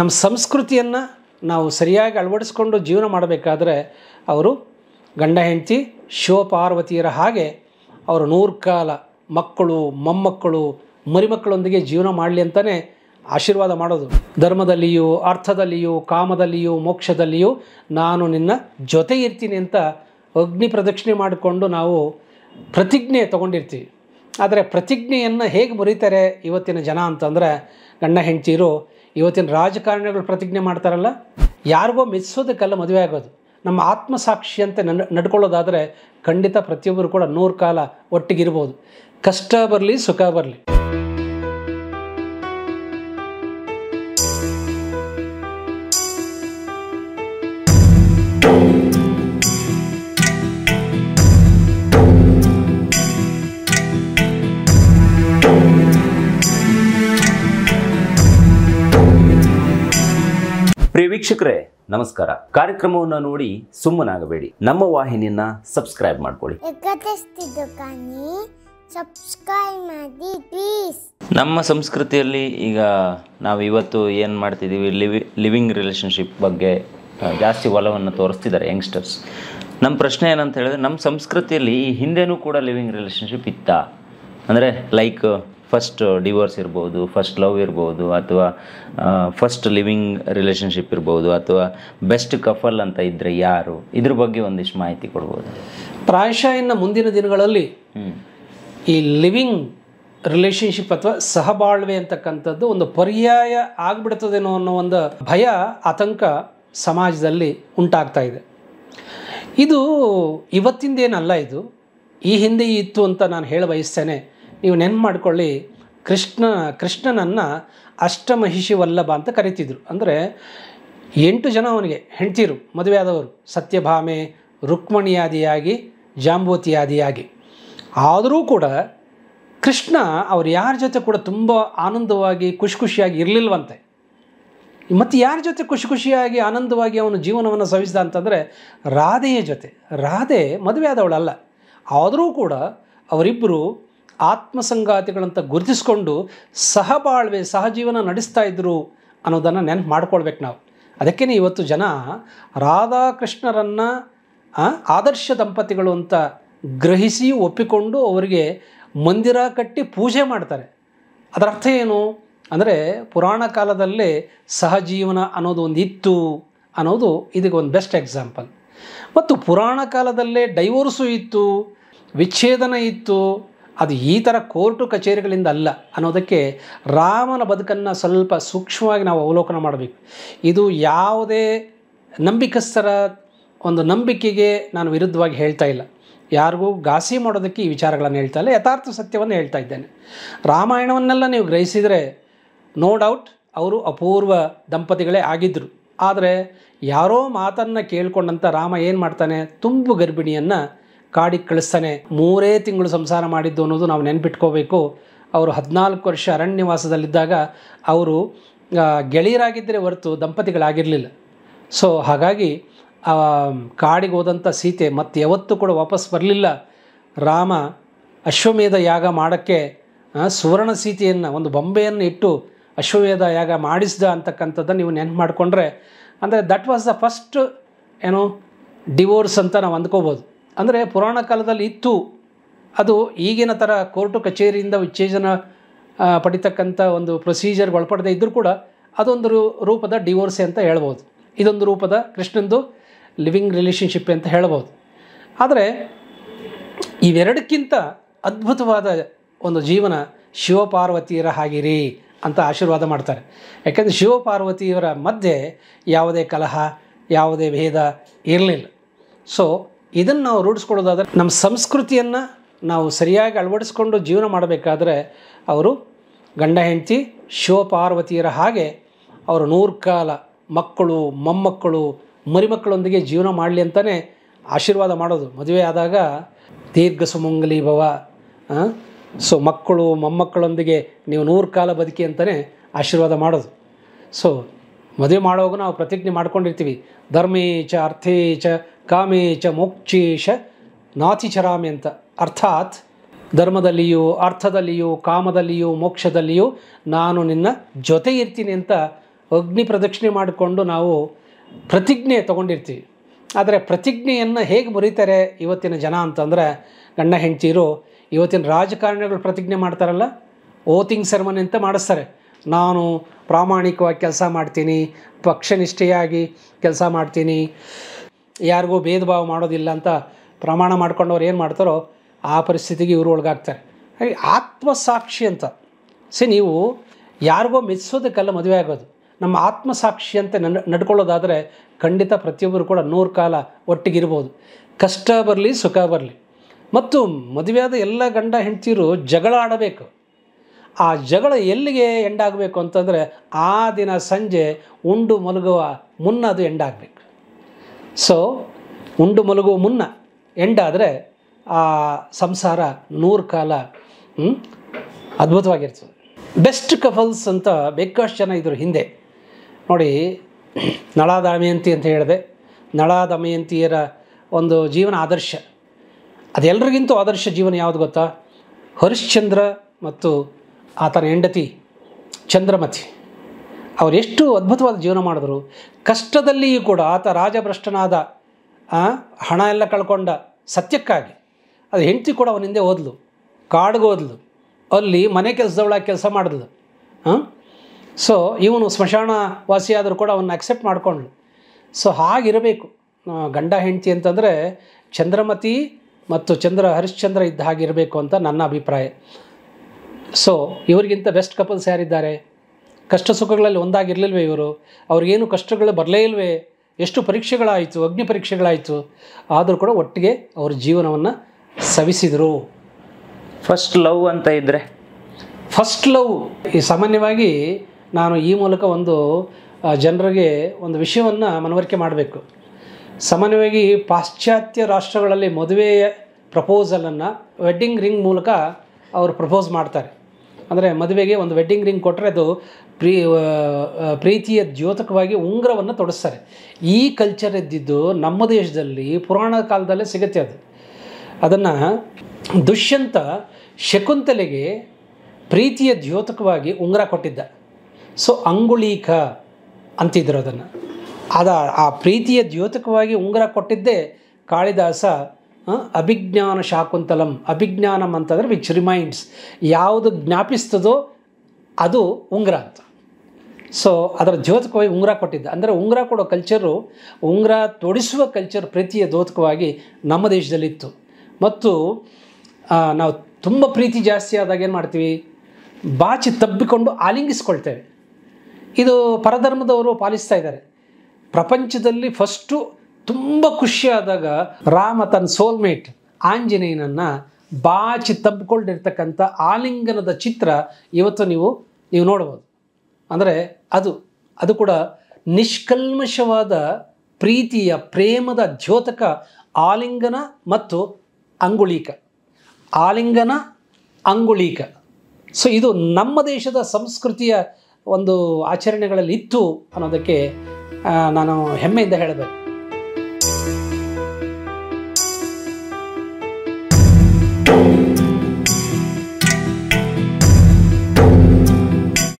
ನಮ್ಮ ಸಂಸ್ಕೃತಿಯನ್ನು ನಾವು ಸರಿಯಾಗಿ ಅಳವಡಿಸ್ಕೊಂಡು ಜೀವನ ಮಾಡಬೇಕಾದ್ರೆ ಅವರು ಗಂಡ ಹೆಂಡತಿ ಶಿವಪಾರ್ವತಿಯರ ಹಾಗೆ ಅವರು ನೂರು ಕಾಲ ಮಕ್ಕಳು ಮೊಮ್ಮಕ್ಕಳು ಮರಿಮಕ್ಕಳೊಂದಿಗೆ ಜೀವನ ಮಾಡಲಿ ಅಂತಲೇ ಆಶೀರ್ವಾದ ಮಾಡೋದು ಧರ್ಮದಲ್ಲಿಯೂ ಅರ್ಥದಲ್ಲಿಯೂ ಕಾಮದಲ್ಲಿಯೂ ಮೋಕ್ಷದಲ್ಲಿಯೂ ನಾನು ನಿನ್ನ ಜೊತೆ ಇರ್ತೀನಿ ಅಂತ ಅಗ್ನಿ ಪ್ರದಕ್ಷಿಣೆ ಮಾಡಿಕೊಂಡು ನಾವು ಪ್ರತಿಜ್ಞೆ ತಗೊಂಡಿರ್ತೀವಿ ಆದರೆ ಪ್ರತಿಜ್ಞೆಯನ್ನು ಹೇಗೆ ಮುರಿತಾರೆ ಇವತ್ತಿನ ಜನ ಅಂತಂದರೆ ಗಂಡ ಹೆಂಡ್ತಿಯರು ಇವತ್ತಿನ ರಾಜಕಾರಣಿಗಳು ಪ್ರತಿಜ್ಞೆ ಮಾಡ್ತಾರಲ್ಲ ಯಾರಿಗೋ ಮೆಚ್ಚಿಸೋದಕ್ಕೆಲ್ಲ ಮದುವೆ ಆಗೋದು ನಮ್ಮ ಆತ್ಮಸಾಕ್ಷಿಯಂತೆ ನನ್ನ ನಡ್ಕೊಳ್ಳೋದಾದರೆ ಖಂಡಿತ ಪ್ರತಿಯೊಬ್ಬರು ಕೂಡ ನೂರು ಕಾಲ ಒಟ್ಟಿಗಿರ್ಬೋದು ಕಷ್ಟ ಬರಲಿ ಸುಖ ಬರಲಿ ವೀಕ್ಷಕರೇ ನಮಸ್ಕಾರ ಕಾರ್ಯಕ್ರಮವನ್ನು ನೋಡಿ ಸುಮ್ಮನಾಗಬೇಡಿ ನಮ್ಮ ವಾಹಿನಿಯನ್ನ ಸಬ್ಸ್ಕ್ರೈಬ್ ಮಾಡ್ಕೊಳ್ಳಿ ನಮ್ಮ ಸಂಸ್ಕೃತಿಯಲ್ಲಿ ಈಗ ನಾವು ಇವತ್ತು ಏನು ಮಾಡ್ತಿದೀವಿ ಲಿವಿಂಗ್ ರಿಲೇಷನ್ಶಿಪ್ ಬಗ್ಗೆ ಜಾಸ್ತಿ ಒಲವನ್ನು ತೋರಿಸ್ತಿದ್ದಾರೆ ಯಂಗ್ಸ್ಟರ್ಸ್ ನಮ್ಮ ಪ್ರಶ್ನೆ ಏನಂತ ಹೇಳಿದ್ರೆ ನಮ್ಮ ಸಂಸ್ಕೃತಿಯಲ್ಲಿ ಈ ಹಿಂದೆನೂ ಕೂಡ ಲಿವಿಂಗ್ ರಿಲೇಷನ್ಶಿಪ್ ಇತ್ತ ಅಂದರೆ ಲೈಕ್ ಫಸ್ಟ್ ಡಿವೋರ್ಸ್ uh, ಇರ್ಬೋದು ಫಸ್ಟ್ ಲವ್ ಇರ್ಬೋದು ಅಥವಾ ಫಸ್ಟ್ ಲಿವಿಂಗ್ ರಿಲೇಷನ್ಶಿಪ್ ಇರ್ಬೋದು ಅಥವಾ ಬೆಸ್ಟ್ ಕಫಲ್ ಅಂತ ಇದ್ದರೆ ಯಾರು ಇದ್ರ ಬಗ್ಗೆ ಒಂದಿಷ್ಟು ಮಾಹಿತಿ ಕೊಡ್ಬೋದು ಪ್ರಾಯಶಃ ಇನ್ನು ಮುಂದಿನ ದಿನಗಳಲ್ಲಿ ಈ ಲಿವಿಂಗ್ ರಿಲೇಷನ್ಶಿಪ್ ಅಥವಾ ಸಹಬಾಳ್ವೆ ಅಂತಕ್ಕಂಥದ್ದು ಒಂದು ಪರ್ಯಾಯ ಆಗ್ಬಿಡ್ತದೇನೋ ಅನ್ನೋ ಒಂದು ಭಯ ಆತಂಕ ಸಮಾಜದಲ್ಲಿ ಉಂಟಾಗ್ತಾ ಇದೆ ಇದು ಇವತ್ತಿಂದೇನಲ್ಲ ಇದು ಈ ಹಿಂದೆ ಇತ್ತು ಅಂತ ನಾನು ಹೇಳ ಬಯಸ್ತೇನೆ ನೀವು ನೆನ್ಪು ಮಾಡ್ಕೊಳ್ಳಿ ಕೃಷ್ಣ ಕೃಷ್ಣನನ್ನು ಅಷ್ಟಮಹಿಷಿ ವಲ್ಲಭ ಅಂತ ಕರಿತಿದ್ರು ಅಂದರೆ ಎಂಟು ಜನ ಅವನಿಗೆ ಹೆಂಡ್ತಿರು ಮದುವೆಯಾದವರು ಸತ್ಯಭಾಮೆ ರುಕ್ಮಣಿಯಾದಿಯಾಗಿ ಜಾಂಬೂತಿಯಾದಿಯಾಗಿ ಆದರೂ ಕೂಡ ಕೃಷ್ಣ ಅವ್ರು ಯಾರ ಜೊತೆ ಕೂಡ ತುಂಬ ಆನಂದವಾಗಿ ಖುಷಿ ಖುಷಿಯಾಗಿ ಇರಲಿಲ್ವಂತೆ ಮತ್ತು ಯಾರ ಜೊತೆ ಖುಷಿ ಖುಷಿಯಾಗಿ ಆನಂದವಾಗಿ ಅವನು ಜೀವನವನ್ನು ಸವಿಸಿದ ಅಂತಂದರೆ ರಾಧೆಯ ಜೊತೆ ರಾಧೆ ಮದುವೆ ಆದವಳಲ್ಲ ಆದರೂ ಕೂಡ ಅವರಿಬ್ಬರು ಆತ್ಮಸಂಗಾತಿಗಳಂತ ಗುರುತಿಸ್ಕೊಂಡು ಸಹಬಾಳ್ವೆ ಸಹಜೀವನ ನಡೆಸ್ತಾ ಇದ್ದರು ಅನ್ನೋದನ್ನು ನೆನಪು ಮಾಡ್ಕೊಳ್ಬೇಕು ನಾವು ಅದಕ್ಕೇ ಇವತ್ತು ಜನ ರಾಧಾಕೃಷ್ಣರನ್ನು ಆದರ್ಶ ದಂಪತಿಗಳು ಅಂತ ಗ್ರಹಿಸಿ ಒಪ್ಪಿಕೊಂಡು ಅವರಿಗೆ ಮಂದಿರ ಕಟ್ಟಿ ಪೂಜೆ ಮಾಡ್ತಾರೆ ಅದರ ಅರ್ಥ ಏನು ಅಂದರೆ ಪುರಾಣ ಕಾಲದಲ್ಲೇ ಸಹಜೀವನ ಅನ್ನೋದು ಒಂದು ಇತ್ತು ಅನ್ನೋದು ಇದಕ್ಕೆ ಒಂದು ಬೆಸ್ಟ್ ಎಕ್ಸಾಂಪಲ್ ಮತ್ತು ಪುರಾಣ ಕಾಲದಲ್ಲೇ ಡೈವೋರ್ಸು ಇತ್ತು ವಿಚ್ಛೇದನ ಇತ್ತು ಅದು ಈ ಥರ ಕೋರ್ಟು ಕಚೇರಿಗಳಿಂದ ಅಲ್ಲ ಅನ್ನೋದಕ್ಕೆ ರಾಮನ ಬದುಕನ್ನು ಸ್ವಲ್ಪ ಸೂಕ್ಷ್ಮವಾಗಿ ನಾವು ಅವಲೋಕನ ಮಾಡಬೇಕು ಇದು ಯಾವುದೇ ನಂಬಿಕಸ್ಥರ ಒಂದು ನಂಬಿಕೆಗೆ ನಾನು ವಿರುದ್ಧವಾಗಿ ಹೇಳ್ತಾ ಇಲ್ಲ ಯಾರಿಗೂ ಘಾಸಿ ಮಾಡೋದಕ್ಕೆ ಈ ವಿಚಾರಗಳನ್ನು ಹೇಳ್ತಾ ಇಲ್ಲ ಯಥಾರ್ಥ ಸತ್ಯವನ್ನು ಹೇಳ್ತಾ ಇದ್ದೇನೆ ರಾಮಾಯಣವನ್ನೆಲ್ಲ ನೀವು ಗ್ರಹಿಸಿದರೆ ನೋ ಡೌಟ್ ಅವರು ಅಪೂರ್ವ ದಂಪತಿಗಳೇ ಆಗಿದ್ದರು ಆದರೆ ಯಾರೋ ಮಾತನ್ನು ಕೇಳ್ಕೊಂಡಂಥ ರಾಮ ಏನು ಮಾಡ್ತಾನೆ ತುಂಬು ಗರ್ಭಿಣಿಯನ್ನು ಕಾಡಿಗೆ ಕಳಿಸ್ತಾನೆ ಮೂರೇ ತಿಂಗಳು ಸಂಸಾರ ಮಾಡಿದ್ದು ಅನ್ನೋದು ನಾವು ನೆನ್ಪಿಟ್ಕೋಬೇಕು ಅವರು ಹದಿನಾಲ್ಕು ವರ್ಷ ಅರಣ್ಯವಾಸದಲ್ಲಿದ್ದಾಗ ಅವರು ಗೆಳೆಯರಾಗಿದ್ದರೆ ಹೊರತು ದಂಪತಿಗಳಾಗಿರಲಿಲ್ಲ ಸೊ ಹಾಗಾಗಿ ಕಾಡಿಗೆ ಹೋದಂಥ ಸೀತೆ ಮತ್ತೆ ಯಾವತ್ತೂ ಕೂಡ ವಾಪಸ್ ಬರಲಿಲ್ಲ ರಾಮ ಅಶ್ವಮೇಧ ಯಾಗ ಮಾಡೋಕ್ಕೆ ಸುವರ್ಣ ಸೀತೆಯನ್ನು ಒಂದು ಬೊಂಬೆಯನ್ನು ಇಟ್ಟು ಅಶ್ವಮೇಧ ಯಾಗ ಮಾಡಿಸ್ದ ಅಂತಕ್ಕಂಥದ್ದನ್ನು ನೀವು ನೆನ್ಪು ಮಾಡಿಕೊಂಡ್ರೆ ಅಂದರೆ ದಟ್ ವಾಸ್ ದ ಫಸ್ಟ್ ಏನು ಡಿವೋರ್ಸ್ ಅಂತ ನಾವು ಅಂದ್ಕೋಬೋದು ಅಂದರೆ ಪುರಾಣ ಕಾಲದಲ್ಲಿ ಇತ್ತು ಅದು ಈಗಿನ ಥರ ಕೋರ್ಟು ಕಚೇರಿಯಿಂದ ವಿಚ್ಛೇದನ ಪಡಿತಕ್ಕಂಥ ಒಂದು ಪ್ರೊಸೀಜರ್ ಒಳಪಡದೇ ಇದ್ದರೂ ಕೂಡ ಅದೊಂದು ರೂಪದ ಡಿವೋರ್ಸ್ ಅಂತ ಹೇಳ್ಬೋದು ಇದೊಂದು ರೂಪದ ಕೃಷ್ಣಂದು ಲಿವಿಂಗ್ ರಿಲೇಷನ್ಶಿಪ್ ಅಂತ ಹೇಳ್ಬೋದು ಆದರೆ ಇವೆರಡಕ್ಕಿಂತ ಅದ್ಭುತವಾದ ಒಂದು ಜೀವನ ಶಿವಪಾರ್ವತಿಯರ ಹಾಗಿರಿ ಅಂತ ಆಶೀರ್ವಾದ ಮಾಡ್ತಾರೆ ಯಾಕೆಂದರೆ ಶಿವಪಾರ್ವತಿಯವರ ಮಧ್ಯೆ ಯಾವುದೇ ಕಲಹ ಯಾವುದೇ ಭೇದ ಇರಲಿಲ್ಲ ಸೊ ಇದನ್ನು ನಾವು ರೂಢಿಸ್ಕೊಳ್ಳೋದಾದರೆ ನಮ್ಮ ಸಂಸ್ಕೃತಿಯನ್ನು ನಾವು ಸರಿಯಾಗಿ ಅಳವಡಿಸ್ಕೊಂಡು ಜೀವನ ಮಾಡಬೇಕಾದ್ರೆ ಅವರು ಗಂಡ ಹೆಂಡತಿ ಶಿವಪಾರ್ವತಿಯರ ಹಾಗೆ ಅವರು ನೂರು ಕಾಲ ಮಕ್ಕಳು ಮೊಮ್ಮಕ್ಕಳು ಮರಿಮಕ್ಕಳೊಂದಿಗೆ ಜೀವನ ಮಾಡಲಿ ಅಂತಲೇ ಆಶೀರ್ವಾದ ಮಾಡೋದು ಮದುವೆ ಆದಾಗ ದೀರ್ಘ ಸುಮಂಗಲಿ ಭವ ಸೊ ಮಕ್ಕಳು ಮೊಮ್ಮಕ್ಕಳೊಂದಿಗೆ ನೀವು ನೂರು ಕಾಲ ಬದುಕಿ ಅಂತಲೇ ಆಶೀರ್ವಾದ ಮಾಡೋದು ಸೊ ಮದುವೆ ಮಾಡುವಾಗ ನಾವು ಪ್ರತಿಜ್ಞೆ ಮಾಡ್ಕೊಂಡಿರ್ತೀವಿ ಧರ್ಮೇ ಚ ಕಾಮೇಶ ಮೋಕ್ಷೇಶ ನಾಥಿಚರಾಮಿ ಅಂತ ಅರ್ಥಾತ್ ಧರ್ಮದಲ್ಲಿಯೂ ಅರ್ಥದಲ್ಲಿಯೂ ಕಾಮದಲ್ಲಿಯೂ ಮೋಕ್ಷದಲ್ಲಿಯೂ ನಾನು ನಿನ್ನ ಜೊತೆ ಇರ್ತೀನಿ ಅಂತ ಅಗ್ನಿ ಪ್ರದಕ್ಷಿಣೆ ಮಾಡಿಕೊಂಡು ನಾವು ಪ್ರತಿಜ್ಞೆ ತಗೊಂಡಿರ್ತೀವಿ ಆದರೆ ಪ್ರತಿಜ್ಞೆಯನ್ನು ಹೇಗೆ ಮುರಿತಾರೆ ಇವತ್ತಿನ ಜನ ಅಂತಂದರೆ ಗಂಡ ಹೆಂಡ್ತೀರು ಇವತ್ತಿನ ರಾಜಕಾರಣಿಗಳು ಪ್ರತಿಜ್ಞೆ ಮಾಡ್ತಾರಲ್ಲ ಓತಿಂಗ್ ಸೆರೆಮನಿ ಅಂತ ಮಾಡಿಸ್ತಾರೆ ನಾನು ಪ್ರಾಮಾಣಿಕವಾಗಿ ಕೆಲಸ ಮಾಡ್ತೀನಿ ಪಕ್ಷನಿಷ್ಠೆಯಾಗಿ ಕೆಲಸ ಮಾಡ್ತೀನಿ ಯಾರಿಗೂ ಭೇದ ಭಾವ ಮಾಡೋದಿಲ್ಲ ಅಂತ ಪ್ರಮಾಣ ಮಾಡ್ಕೊಂಡವ್ರು ಏನು ಮಾಡ್ತಾರೋ ಆ ಪರಿಸ್ಥಿತಿಗೆ ಇವರು ಒಳಗಾಗ್ತಾರೆ ಹಾಗೆ ಆತ್ಮಸಾಕ್ಷಿ ಅಂತ ಸಿ ನೀವು ಯಾರಿಗೋ ಮೆಚ್ಚಿಸೋದಕ್ಕೆಲ್ಲ ಮದುವೆ ಆಗೋದು ನಮ್ಮ ಆತ್ಮಸಾಕ್ಷಿ ಅಂತ ನಡ್ಕೊಳ್ಳೋದಾದರೆ ಖಂಡಿತ ಪ್ರತಿಯೊಬ್ಬರು ಕೂಡ ನೂರು ಕಾಲ ಒಟ್ಟಿಗಿರ್ಬೋದು ಕಷ್ಟ ಬರಲಿ ಸುಖ ಬರಲಿ ಮತ್ತು ಮದುವೆಯಾದ ಎಲ್ಲ ಗಂಡ ಹೆಂಡ್ತೀರು ಜಗಳ ಆಡಬೇಕು ಆ ಜಗಳ ಎಲ್ಲಿಗೆ ಎಂಡಾಗಬೇಕು ಅಂತಂದರೆ ಆ ದಿನ ಸಂಜೆ ಉಂಡು ಮಲಗುವ ಮುನ್ನ ಅದು ಎಂಡಾಗಬೇಕು ಸೊ ಉಂಡು ಮಲಗುವ ಮುನ್ನ ಎಂಡಾದರೆ ಆ ಸಂಸಾರ ನೂರು ಕಾಲ ಅದ್ಭುತವಾಗಿರ್ತದೆ ಬೆಸ್ಟ್ ಕಫಲ್ಸ್ ಅಂತ ಬೇಕಷ್ಟು ಜನ ಇದ್ರು ಹಿಂದೆ ನೋಡಿ ನಳ ದಮಯಂತಿ ಅಂತ ಹೇಳಿದೆ ನಳ ದಮಯಂತಿಯರ ಒಂದು ಜೀವನ ಆದರ್ಶ ಅದೆಲ್ಲರಿಗಿಂತೂ ಆದರ್ಶ ಜೀವನ ಯಾವುದು ಗೊತ್ತಾ ಹರಿಶ್ಚಂದ್ರ ಮತ್ತು ಆತನ ಹೆಂಡತಿ ಚಂದ್ರಮತಿ ಅವರೆಷ್ಟು ಅದ್ಭುತವಾದ ಜೀವನ ಮಾಡಿದ್ರು ಕಷ್ಟದಲ್ಲಿಯೂ ಕೂಡ ಆತ ರಾಜಭ್ರಷ್ಟನಾದ ಹಣ ಎಲ್ಲ ಕಳ್ಕೊಂಡ ಸತ್ಯಕ್ಕಾಗಿ ಅದು ಹೆಂಡತಿ ಕೂಡ ಅವನ ಹಿಂದೆ ಓದ್ಲು ಕಾಡಿಗೆ ಓದ್ಲು ಅಲ್ಲಿ ಮನೆ ಕೆಲಸದವಳ ಕೆಲಸ ಮಾಡಿದ್ಲು ಹಾಂ ಸೊ ಇವನು ಸ್ಮಶಾನ ವಾಸಿಯಾದರೂ ಕೂಡ ಅವನ್ನ ಅಕ್ಸೆಪ್ಟ್ ಮಾಡಿಕೊಂಡ್ಳು ಸೊ ಹಾಗಿರಬೇಕು ಗಂಡ ಹೆಂಡತಿ ಅಂತಂದರೆ ಚಂದ್ರಮತಿ ಮತ್ತು ಚಂದ್ರ ಹರಿಶ್ಚಂದ್ರ ಇದ್ದ ಹಾಗಿರಬೇಕು ಅಂತ ನನ್ನ ಅಭಿಪ್ರಾಯ ಸೊ ಇವರಿಗಿಂತ ಬೆಸ್ಟ್ ಕಪಲ್ಸ್ ಯಾರಿದ್ದಾರೆ ಕಷ್ಟ ಸುಖಗಳಲ್ಲಿ ಒಂದಾಗಿರಲಿಲ್ವೇ ಇವರು ಅವ್ರಿಗೇನು ಕಷ್ಟಗಳು ಬರಲೇ ಇಲ್ವೇ ಎಷ್ಟು ಪರೀಕ್ಷೆಗಳಾಯಿತು ಅಗ್ನಿ ಪರೀಕ್ಷೆಗಳಾಯಿತು ಆದರೂ ಕೂಡ ಒಟ್ಟಿಗೆ ಅವ್ರ ಜೀವನವನ್ನು ಸವಿಸಿದರು ಫಸ್ಟ್ ಲವ್ ಅಂತ ಇದ್ದರೆ ಫಸ್ಟ್ ಲವ್ ಈ ಸಾಮಾನ್ಯವಾಗಿ ನಾನು ಈ ಮೂಲಕ ಒಂದು ಜನರಿಗೆ ಒಂದು ವಿಷಯವನ್ನು ಮನವರಿಕೆ ಮಾಡಬೇಕು ಸಾಮಾನ್ಯವಾಗಿ ಪಾಶ್ಚಾತ್ಯ ರಾಷ್ಟ್ರಗಳಲ್ಲಿ ಮದುವೆಯ ಪ್ರಪೋಸಲನ್ನು ವೆಡ್ಡಿಂಗ್ ರಿಂಗ್ ಮೂಲಕ ಅವರು ಪ್ರಪೋಸ್ ಮಾಡ್ತಾರೆ ಅಂದರೆ ಮದುವೆಗೆ ಒಂದು ವೆಡ್ಡಿಂಗ್ ರಿಂಗ್ ಕೊಟ್ಟರೆ ಅದು ಪ್ರೀ ಪ್ರೀತಿಯ ದ್ಯೋತಕವಾಗಿ ಉಂಗ್ರವನ್ನು ತೊಡಸ್ತಾರೆ ಈ ಕಲ್ಚರ್ ಇದ್ದಿದ್ದು ನಮ್ಮ ದೇಶದಲ್ಲಿ ಪುರಾಣ ಕಾಲದಲ್ಲೇ ಸಿಗುತ್ತೆ ಅದು ಅದನ್ನು ದುಷ್ಯಂತ ಶಕುಂತಲೆಗೆ ಪ್ರೀತಿಯ ದ್ಯೋತಕವಾಗಿ ಉಂಗುರ ಕೊಟ್ಟಿದ್ದ ಸೊ ಅಂಗುಳೀಕ ಅಂತಿದ್ರು ಅದನ್ನು ಅದ ಆ ಪ್ರೀತಿಯ ದ್ಯೋತಕವಾಗಿ ಉಂಗುರ ಕೊಟ್ಟಿದ್ದೇ ಕಾಳಿದಾಸ ಅಭಿಜ್ಞಾನ ಶಾಕುಂತಲಂ ಅಭಿಜ್ಞಾನಂ ಅಂತಂದರೆ ವಿಚ್ ರಿಮೈಂಡ್ಸ್ ಯಾವುದು ಜ್ಞಾಪಿಸ್ತದೋ ಅದು ಉಂಗುರ ಅಂತ ಸೊ ಅದರ ಜ್ಯೋತಕವಾಗಿ ಉಂಗುರ ಕೊಟ್ಟಿದ್ದ ಅಂದರೆ ಉಂಗುರ ಕೊಡೋ ಕಲ್ಚರು ಉಂಗುರ ತೊಡಿಸುವ ಕಲ್ಚರ್ ಪ್ರೀತಿಯ ದ್ಯೋತಕವಾಗಿ ನಮ್ಮ ದೇಶದಲ್ಲಿತ್ತು ಮತ್ತು ನಾವು ತುಂಬ ಪ್ರೀತಿ ಜಾಸ್ತಿ ಆದಾಗ ಏನು ಮಾಡ್ತೀವಿ ಬಾಚಿ ತಬ್ಬಿಕೊಂಡು ಆಲಿಂಗಿಸ್ಕೊಳ್ತೇವೆ ಇದು ಪರಧರ್ಮದವರು ಪಾಲಿಸ್ತಾ ಇದ್ದಾರೆ ಪ್ರಪಂಚದಲ್ಲಿ ಫಸ್ಟು ತುಂಬ ಖುಷಿಯಾದಾಗ ರಾಮ ತನ್ನ ಸೋಲ್ಮೇಟ್ ಆಂಜನೇಯನನ್ನು ಬಾಚಿ ತಬ್ಬಿಕೊಂಡಿರ್ತಕ್ಕಂಥ ಆಲಿಂಗನದ ಚಿತ್ರ ಇವತ್ತು ನೀವು ನೀವು ನೋಡ್ಬೋದು ಅಂದರೆ ಅದು ಅದು ಕೂಡ ನಿಷ್ಕಲ್ಮಶವಾದ ಪ್ರೀತಿಯ ಪ್ರೇಮದ ದ್ಯೋತಕ ಆಲಿಂಗನ ಮತ್ತು ಅಂಗುಳೀಕ ಆಲಿಂಗನ ಅಂಗುಳೀಕ ಸೊ ಇದು ನಮ್ಮ ದೇಶದ ಸಂಸ್ಕೃತಿಯ ಒಂದು ಆಚರಣೆಗಳಲ್ಲಿ ಇತ್ತು ಅನ್ನೋದಕ್ಕೆ ನಾನು ಹೆಮ್ಮೆಯಿಂದ ಹೇಳಬೇಕು